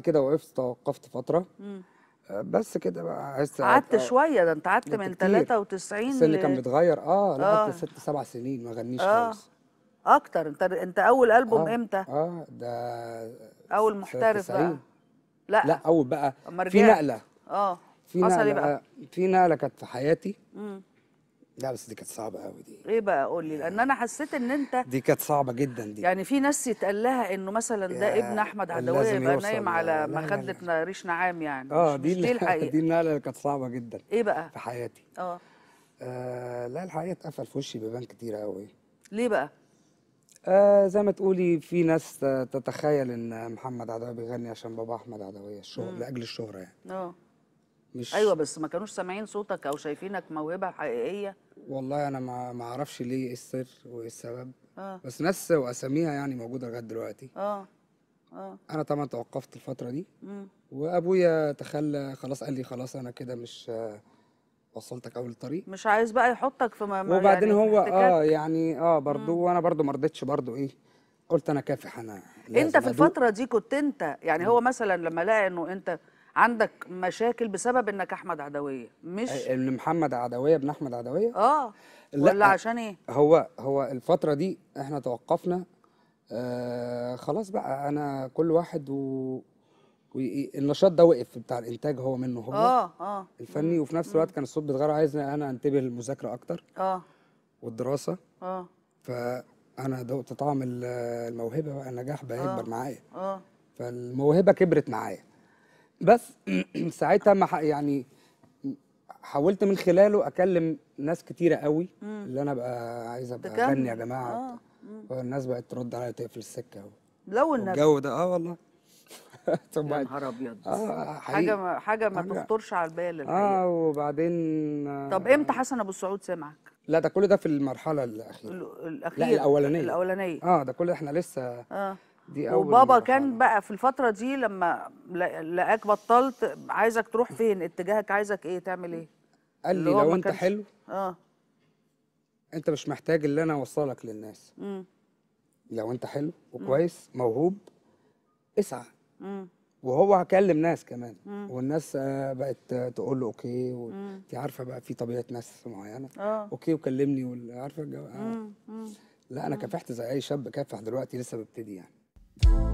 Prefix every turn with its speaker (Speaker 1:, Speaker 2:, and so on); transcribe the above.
Speaker 1: كده وقفت توقفت فترة آه، بس كده بقى عايز قعدت آه، شوية ده انت قعدت من
Speaker 2: 93 السن كان
Speaker 1: بيتغير اه لا قعدت آه. ست سبع سنين ما غنيش آه. خالص
Speaker 2: اكتر انت انت اول البوم آه. امتى؟
Speaker 1: اه ده اول محترف بقى لا لا اول بقى
Speaker 2: في نقلة اه في نقلة إيه بقى
Speaker 1: في نقلة كانت في حياتي
Speaker 2: مم. لا
Speaker 1: بس دي كانت صعبه قوي
Speaker 2: دي ايه بقى قول لي لان انا حسيت ان انت
Speaker 1: دي كانت صعبه جدا دي
Speaker 2: يعني في ناس يتقال لها انه مثلا ده ابن احمد عدويه يبقى نايم على مخده ريش نعام يعني اه دي, دي الحقيقه دي
Speaker 1: النقله اللي كانت صعبه جدا
Speaker 2: ايه بقى في حياتي اه,
Speaker 1: آه، لا الحقيقه اتقفل في وشي بيبان كتير قوي ليه بقى آه زي ما تقولي في ناس تتخيل ان محمد عدويه بيغني عشان بابا احمد عدويه الشهره لاجل الشهره يعني اه مش ايوه
Speaker 2: بس ما كانوش سامعين صوتك او شايفينك موهبه حقيقيه
Speaker 1: والله انا ما اعرفش ليه ايه السر وايه السبب آه. بس ناس واساميها يعني موجوده لغايه دلوقتي
Speaker 2: اه اه
Speaker 1: انا طبعا توقفت الفتره دي وابويا تخلى خلاص قال لي خلاص انا كده مش وصلتك اول
Speaker 2: الطريق مش عايز بقى يحطك في مم... وبعدين يعني هو اه
Speaker 1: يعني اه برضو مم. وانا برضو ما رضيتش برضو ايه قلت انا كافح انا انت في الفتره
Speaker 2: دي كنت انت يعني مم. هو مثلا لما لقى انه انت عندك مشاكل بسبب انك احمد عدويه مش ان
Speaker 1: محمد عدويه ابن احمد عدويه اه لا ولا عشان ايه هو هو الفتره دي احنا توقفنا آه خلاص بقى انا كل واحد و... النشاط ده وقف بتاع الانتاج هو منه هو اه
Speaker 2: اه الفني وفي نفس الوقت
Speaker 1: كان الصوت بيتغير عايزني انا انتبه للمذاكره اكتر اه والدراسه اه فانا دقت طعم الموهبه بقى النجاح بقى يكبر آه. معايا اه فالموهبه كبرت معايا بس ساعتها ما يعني حاولت من خلاله اكلم ناس كتيره قوي مم. اللي انا بقى عايز ابقى اغني يا جماعه آه. الناس بقت ترد عليا تقفل السكه
Speaker 2: لو الناس الجو
Speaker 1: ده اه والله يا
Speaker 2: نهار ابيض
Speaker 1: آه حاجه ما حاجه ما تخطرش
Speaker 2: على البال اه
Speaker 1: وبعدين طب
Speaker 2: امتى حسن ابو السعود سمعك
Speaker 1: لا ده كل ده في المرحله الاخيره
Speaker 2: الاخيره لا الاولانيه الاولانيه
Speaker 1: اه ده كل احنا لسه اه دي أول وبابا
Speaker 2: كان بقى في الفترة دي لما لقاك بطلت عايزك تروح فين اتجاهك عايزك ايه تعمل ايه قال لي لو انت كانش...
Speaker 1: حلو اه انت مش محتاج اللي انا اوصلك للناس مم. لو انت حلو وكويس مم. موهوب اسعى مم. وهو هكلم ناس كمان مم. والناس آه، بقت تقول له اوكي انت عارفه بقى في طبيعه ناس معينه اه اوكي وكلمني عارفه الجو آه. لا انا كافحت زي اي شاب كافح دلوقتي لسه ببتدي يعني thank you